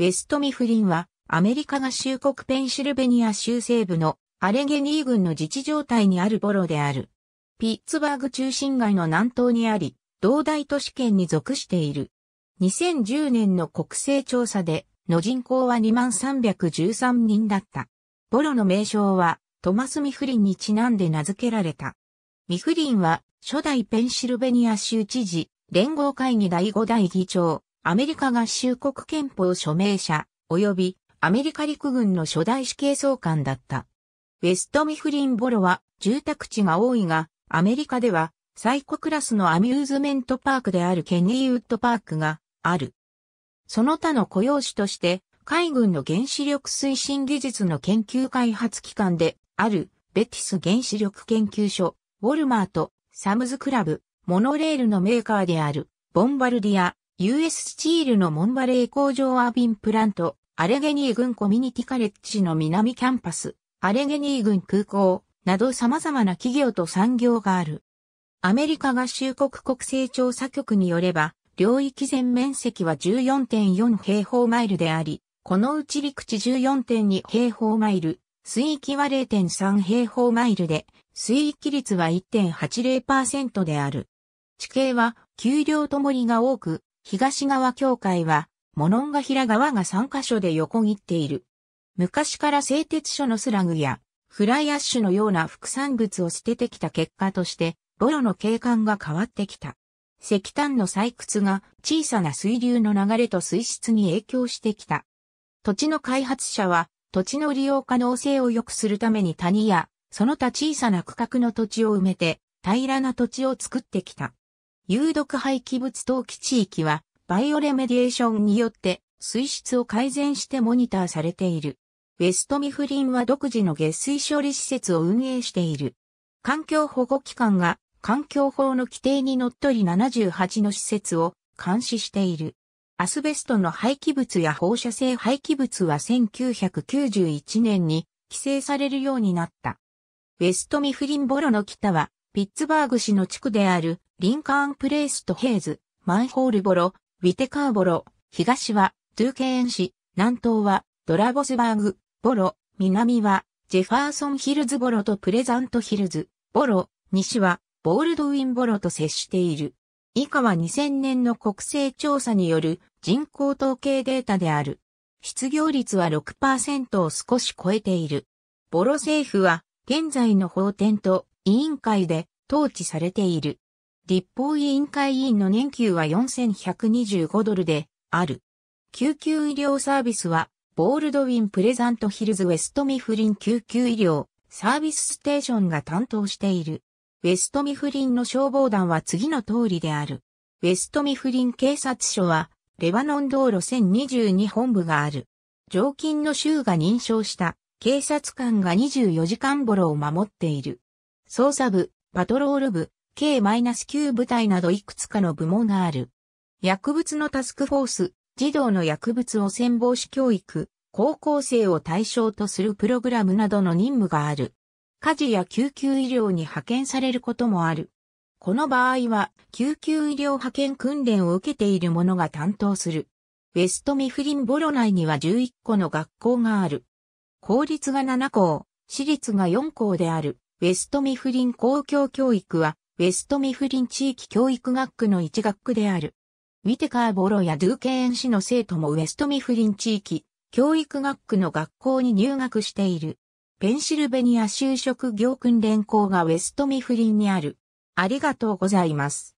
ウェストミフリンは、アメリカ合衆国ペンシルベニア州西部のアレゲニー郡の自治状態にあるボロである。ピッツバーグ中心街の南東にあり、同大都市圏に属している。2010年の国勢調査で、の人口は2313人だった。ボロの名称は、トマス・ミフリンにちなんで名付けられた。ミフリンは、初代ペンシルベニア州知事、連合会議第5代議長、アメリカ合衆国憲法署名者、及びアメリカ陸軍の初代死刑総監だった。ウェストミフリンボロは住宅地が多いが、アメリカでは最古クラスのアミューズメントパークであるケニーウッドパークがある。その他の雇用主として、海軍の原子力推進技術の研究開発機関であるベティス原子力研究所、ウォルマート、サムズクラブ、モノレールのメーカーであるボンバルディア、US スチールのモンバレー工場アービンプラント、アレゲニー郡コミュニティカレッジの南キャンパス、アレゲニー郡空港、など様々な企業と産業がある。アメリカ合衆国国勢調査局によれば、領域全面積は14.4平方マイルであり、このうち陸地14.2平方マイル、水域は0.3平方マイルで、水域率は1.80%である。地形は丘陵ともりが多く、東側教会は、モロンガ平川が3カ所で横切っている。昔から製鉄所のスラグや、フライアッシュのような副産物を捨ててきた結果として、ボロの景観が変わってきた。石炭の採掘が小さな水流の流れと水質に影響してきた。土地の開発者は土地の利用可能性を良くするために谷やその他小さな区画の土地を埋めて平らな土地を作ってきた。有毒廃棄物投棄地域は、バイオレメディエーションによって水質を改善してモニターされている。ウェストミフリンは独自の下水処理施設を運営している。環境保護機関が環境法の規定にのっとり78の施設を監視している。アスベストの廃棄物や放射性廃棄物は1991年に規制されるようになった。ウェストミフリンボロの北はピッツバーグ市の地区であるリンカーンプレイスとヘイズ、マンホールボロ、ウィテカーボロ、東はトゥーケーン市、南東はドラボスバーグ、ボロ、南はジェファーソンヒルズボロとプレザントヒルズ、ボロ、西はボールドウィンボロと接している。以下は2000年の国勢調査による人口統計データである。失業率は6%を少し超えている。ボロ政府は現在の法典と委員会で統治されている。立法委員会委員の年給は4125ドルである。救急医療サービスは、ボールドウィン・プレザント・ヒルズ・ウェスト・ミフリン救急医療サービスステーションが担当している。ウェスト・ミフリンの消防団は次の通りである。ウェスト・ミフリン警察署は、レバノン道路1022本部がある。常勤の州が認証した警察官が24時間ボロを守っている。捜査部、パトロール部、K-9 部隊などいくつかの部門がある。薬物のタスクフォース、児童の薬物汚染防止教育、高校生を対象とするプログラムなどの任務がある。家事や救急医療に派遣されることもある。この場合は、救急医療派遣訓練を受けている者が担当する。ウェストミフリンボロ内には11個の学校がある。公立が7校、私立が4校である、ウェストミフリン公共教育は、ウェストミフリン地域教育学区の一学区である。ウィテカーボロやドゥーケーン市の生徒もウェストミフリン地域教育学区の学校に入学している。ペンシルベニア就職業訓練校がウェストミフリンにある。ありがとうございます。